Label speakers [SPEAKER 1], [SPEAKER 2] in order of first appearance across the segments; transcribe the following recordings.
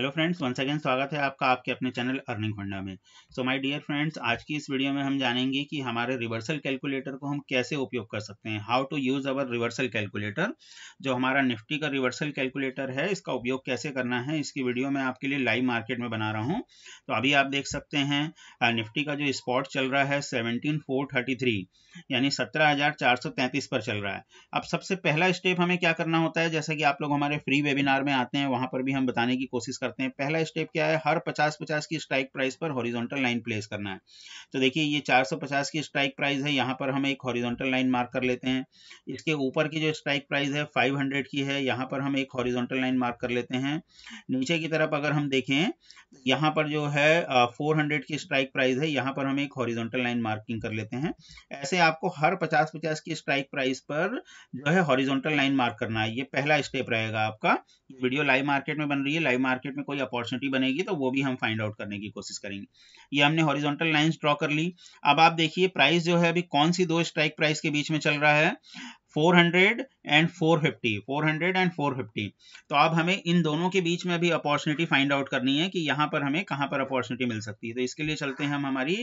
[SPEAKER 1] hello friends one second स्वागत है आपका आपके अपने चैनल अर्निंग होंडा में सो माय डियर फ्रेंड्स आज की इस वीडियो में हम जानेंगे कि हमारे रिवर्सल कैलकुलेटर को हम कैसे उपयोग कर सकते हैं how to use our reversal calculator जो हमारा निफ्टी का रिवर्सल कैलकुलेटर है इसका उपयोग कैसे करना है इसकी वीडियो मैं आपके लिए लाइव मार्केट में बना रहा हूँ तो अभी आप देख सकते हैं निफ्टी का जो स्पॉट चल रहा है सेवनटीन यानी सत्रह पर चल रहा है अब सबसे पहला स्टेप हमें क्या करना होता है जैसा कि आप लोग हमारे फ्री वेबिनार में आते हैं वहाँ पर भी हम बताने की कोशिश करते हैं पहला स्टेप क्या है हर 50-50 की स्ट्राइक प्राइस पर हॉरिजॉन्टल लाइन प्लेस करना है तो देखिए ये 450 की स्ट्राइक प्राइस है यहाँ पर हम एक हॉरिजॉन्टल लाइन मार्क कर लेते हैं इसके ऊपर की जो स्ट्राइक प्राइस है 500 की है यहाँ पर हम एक हॉरिजॉन्टल लाइन मार्क कर लेते हैं नीचे की तरफ अगर हम देखें यहाँ पर जो है फोर की स्ट्राइक प्राइज़ है यहाँ पर हम एक हॉरिजोंटल लाइन मार्किंग कर लेते हैं ऐसे आपको हर पचास पचास की स्ट्राइक प्राइस पर जो है हॉरिजोंटल लाइन मार्क करना है ये पहला स्टेप रहेगा आपका वीडियो लाइव मार्केट में बन रही है लाइव मार्केट में कोई अपॉर्चुनिटी बनेगी तो वो भी हम फाइंड आउट करने की कोशिश करेंगे ये हमने हॉरिजॉन्टल लाइंस ड्रॉ कर ली अब आप देखिए प्राइस जो है अभी कौन सी दो स्ट्राइक प्राइस के बीच में चल रहा है 400 एंड 450 400 एंड 450 तो अब हमें इन दोनों के बीच में भी अपॉर्चुनिटी फाइंड आउट करनी है कि यहाँ पर हमें कहाँ पर अपॉर्चुनिटी मिल सकती है तो इसके लिए चलते हैं हम हमारी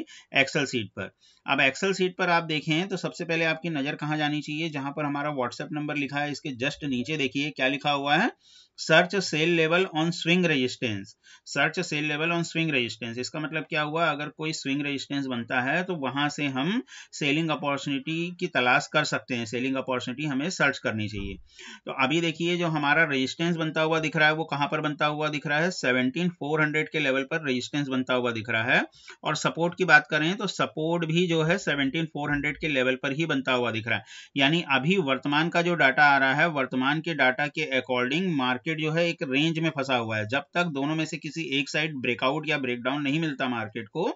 [SPEAKER 1] एक्सेल सीट पर अब एक्सेल सीट पर आप देखें तो सबसे पहले आपकी नज़र कहाँ जानी चाहिए जहाँ पर हमारा व्हाट्सएप नंबर लिखा है इसके जस्ट नीचे देखिए क्या लिखा हुआ है search sell level on swing resistance search sell level on swing resistance इसका मतलब क्या हुआ अगर कोई स्विंग रेजिस्टेंस बनता है तो वहां से हम सेलिंग अपॉर्चुनिटी की तलाश कर सकते हैं सेलिंग अपॉर्चुनिटी अपॉर्चुनिटी हमें सर्च करनी चाहिए तो अभी देखिए जो हमारा रेजिस्टेंस बनता हुआ दिख रहा है वो कहां पर बनता हुआ दिख रहा है 17400 के लेवल पर रेजिस्टेंस बनता हुआ दिख रहा है और सपोर्ट की बात करें तो सपोर्ट भी जो है 17400 के लेवल पर ही बनता हुआ दिख रहा है यानी अभी वर्तमान का जो डाटा आ रहा है वर्तमान के डाटा के अकॉर्डिंग मार्केट जो है एक रेंज में फंसा हुआ है जब तक दोनों में से किसी एक साइड ब्रेकआउट या ब्रेकडाउन नहीं मिलता मार्केट को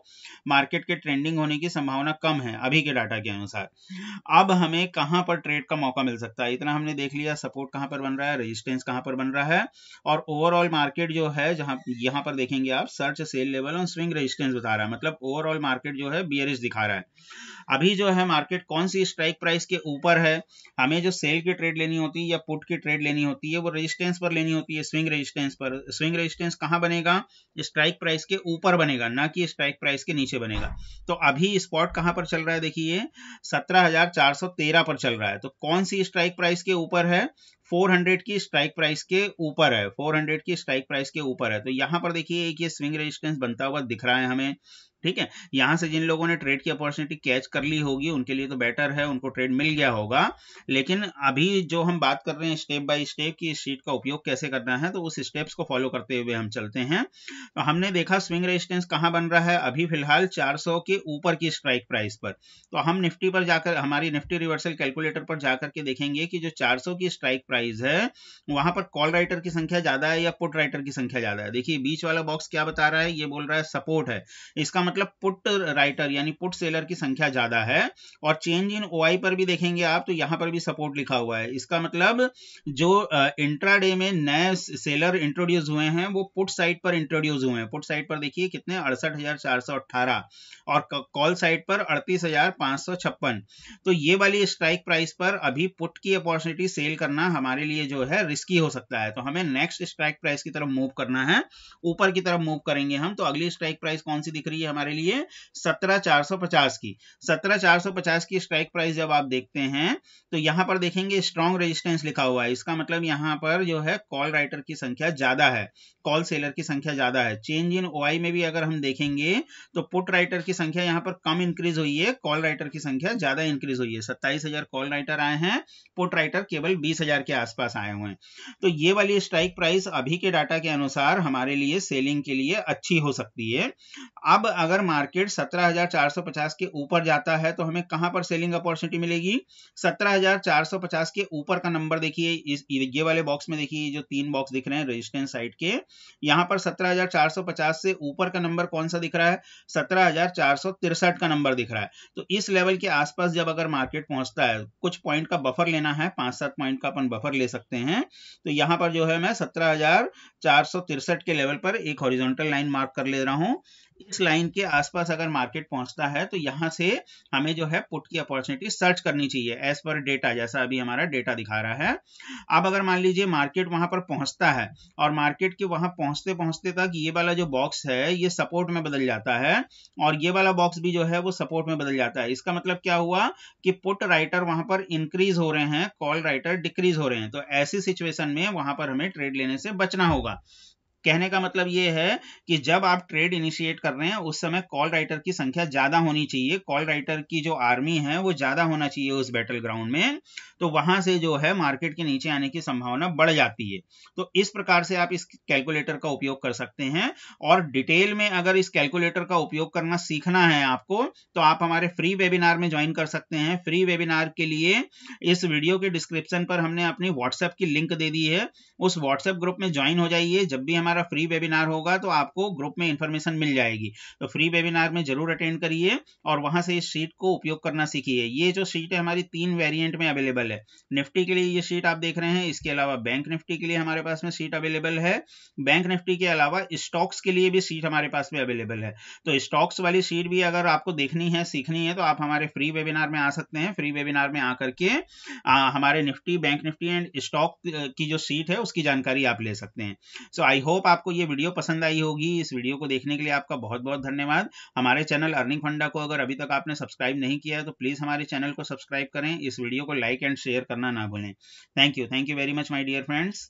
[SPEAKER 1] मार्केट के ट्रेंडिंग होने की संभावना कम है अभी के डाटा के अनुसार अब हमें कहां पर ट्रेड का मौका मिल सकता है इतना हमने देख लिया सपोर्ट कहां पर बन रहा है रेजिस्टेंस कहां पर बन रहा है और ओवरऑल मार्केट जो है जहां यहां पर देखेंगे आप सर्च सेल लेवल और स्विंग रेजिस्टेंस बता रहा है मतलब ओवरऑल मार्केट जो है बियरिश दिखा रहा है अभी जो है मार्केट कौन सी स्ट्राइक प्राइस के ऊपर है हमें जो सेल की ट्रेड लेनी होती है या पुट की ट्रेड लेनी होती है वो रेजिस्टेंस पर लेनी होती है स्विंग रेजिस्टेंस पर स्विंग रेजिस्टेंस कहाँ बनेगा स्ट्राइक प्राइस के ऊपर बनेगा ना कि स्ट्राइक प्राइस के नीचे बनेगा तो अभी स्पॉट कहाँ पर चल रहा है देखिए सत्रह पर चल रहा है तो कौन सी स्ट्राइक प्राइस के ऊपर है 400 की स्ट्राइक प्राइस के ऊपर है 400 की स्ट्राइक प्राइस के ऊपर है तो यहाँ पर देखिए एक ये स्विंग रेजिस्टेंस बनता हुआ दिख रहा है हमें ठीक है यहां से जिन लोगों ने ट्रेड की अपॉर्चुनिटी कैच कर ली होगी उनके लिए तो बेटर है उनको ट्रेड मिल गया होगा लेकिन अभी जो हम बात कर रहे हैं स्टेप बाय स्टेप की शीट का उपयोग कैसे करना है तो उस स्टेप्स को फॉलो करते हुए हम चलते हैं तो हमने देखा स्विंग रेजिस्टेंस कहाँ बन रहा है अभी फिलहाल चार के ऊपर की स्ट्राइक प्राइस पर तो हम निफ्टी पर जाकर हमारी निफ्टी रिवर्सल कैलकुलेटर पर जाकर के देखेंगे कि जो चार की स्ट्राइक प्राइस है वहां पर कॉल राइटर की संख्या ज्यादा है या पुट राइटर की संख्या ज्यादा है देखिए बीच वाला बॉक्स क्या बता रहा है ये बोल रहा है सपोर्ट है इसका मतलब मतलब पुट राइटर यानी पुट सेलर की संख्या ज्यादा है और चेंज इन ओआई पर भी देखेंगे आप तो यहां पर भी सपोर्ट लिखा हुआ है इसका मतलब जो इंट्राडे में नए सेलर इंट्रोड्यूस हुए हैं वो पुट साइट पर इंट्रोड्यूस हुए हैं पुट साइट पर देखिए कितने अड़सठ और कॉल साइट पर अड़तीस तो ये वाली स्ट्राइक प्राइस पर अभी पुट की अपॉर्चुनिटी सेल करना हमारे लिए जो है रिस्की हो सकता है तो हमें नेक्स्ट स्ट्राइक प्राइस की तरफ मूव करना है ऊपर की तरफ मूव करेंगे हम तो अगली स्ट्राइक प्राइस कौन सी दिख रही है हमारे लिए सत्रह चार सौ पचास की सत्रह चार सौ पचास की स्ट्राइक प्राइस जब आप देखते हैं तो यहां पर देखेंगे स्ट्रॉन्ग रेजिस्टेंस लिखा हुआ है इसका मतलब यहां पर जो है कॉल राइटर की संख्या ज्यादा है कॉल सेलर की संख्या ज्यादा है चेंज इन ओ में भी अगर हम देखेंगे तो पुट राइटर की संख्या यहाँ पर कम इंक्रीज हुई है कॉल राइटर की संख्या ज्यादा इंक्रीज हुई है सत्ताईस कॉल राइटर आए हैं पुट राइटर केवल बीस के आसपास आए हुए हैं तो ये वाली स्ट्राइक प्राइस अभी के डाटा के अनुसार हमारे लिए सेलिंग के लिए अच्छी हो सकती है अब अगर अगर मार्केट 17,450 के ऊपर जाता है तो हमें कहां पर सेलिंग अपॉर्चुनिटी मिलेगी 17,450 के ऊपर का नंबर देखिए इस ये वाले बॉक्स में देखिए जो तीन बॉक्स दिख रहे हैं रेजिस्टेंस साइड के यहां पर 17,450 से ऊपर का नंबर कौन सा दिख रहा है सत्रह का नंबर दिख रहा है तो इस लेवल के आसपास जब अगर मार्केट पहुंचता है कुछ पॉइंट का बफर लेना है पांच सात पॉइंट का अपन बफर ले सकते हैं तो यहां पर जो है मैं सत्रह के लेवल पर एक हॉरिजोंटल लाइन मार्क कर ले रहा हूं इस लाइन के आसपास अगर मार्केट पहुंचता है तो यहां से हमें जो है पुट की अपॉर्चुनिटी सर्च करनी चाहिए एज पर डेटा जैसा अभी हमारा डेटा दिखा रहा है अब अगर मान लीजिए मार्केट वहां पर पहुंचता है और मार्केट के वहां पहुंचते पहुंचते तक ये वाला जो बॉक्स है ये सपोर्ट में बदल जाता है और ये वाला बॉक्स भी जो है वो सपोर्ट में बदल जाता है इसका मतलब क्या हुआ कि पुट राइटर वहां पर इंक्रीज हो रहे हैं कॉल राइटर डिक्रीज हो रहे हैं तो ऐसी सिचुएशन में वहां पर हमें ट्रेड लेने से बचना होगा कहने का मतलब ये है कि जब आप ट्रेड इनिशिएट कर रहे हैं उस समय कॉल राइटर की संख्या ज्यादा होनी चाहिए कॉल राइटर की जो आर्मी है वो ज्यादा होना चाहिए उस बैटल ग्राउंड में तो वहां से जो है मार्केट के नीचे आने की संभावना बढ़ जाती है तो इस प्रकार से आप इस कैलकुलेटर का उपयोग कर सकते हैं और डिटेल में अगर इस कैलकुलेटर का उपयोग करना सीखना है आपको तो आप हमारे फ्री वेबिनार में ज्वाइन कर सकते हैं फ्री वेबिनार के लिए इस वीडियो के डिस्क्रिप्शन पर हमने अपनी व्हाट्सएप की लिंक दे दी है उस व्हाट्सएप ग्रुप में ज्वाइन हो जाइए जब भी हम हमारा फ्री वेबिनार होगा तो आपको ग्रुप में इंफॉर्मेशन मिल जाएगी तो फ्री वेबिनार में जरूर अटेंड करिए और वहां से इस शीट को उपयोग करना सीखिए ये जो शीट है हमारी तीन वेरियंट में अवेलेबल है निफ्टी के लिए ये शीट आप देख रहे हैं इसके अलावा बैंक निफ्टी के लिए हमारे पास में सीट अवेलेबल है बैंक निफ्टी के अलावा स्टॉक्स के लिए भी सीट हमारे पास में अवेलेबल है तो स्टॉक्स वाली सीट भी अगर आपको देखनी है सीखनी है तो आप हमारे फ्री वेबिनार में आ सकते हैं फ्री वेबिनार में आकर के हमारे Nifty bank Nifty and stock की जो सीट है उसकी जानकारी आप ले सकते हैं सो आई होप होप आपको ये वीडियो पसंद आई होगी इस वीडियो को देखने के लिए आपका बहुत बहुत धन्यवाद हमारे चैनल अर्निंग फंडा को अगर अभी तक आपने सब्सक्राइब नहीं किया है तो प्लीज़ हमारे चैनल को सब्सक्राइब करें इस वीडियो को लाइक एंड शेयर करना ना भूलें thank you thank you very much my dear friends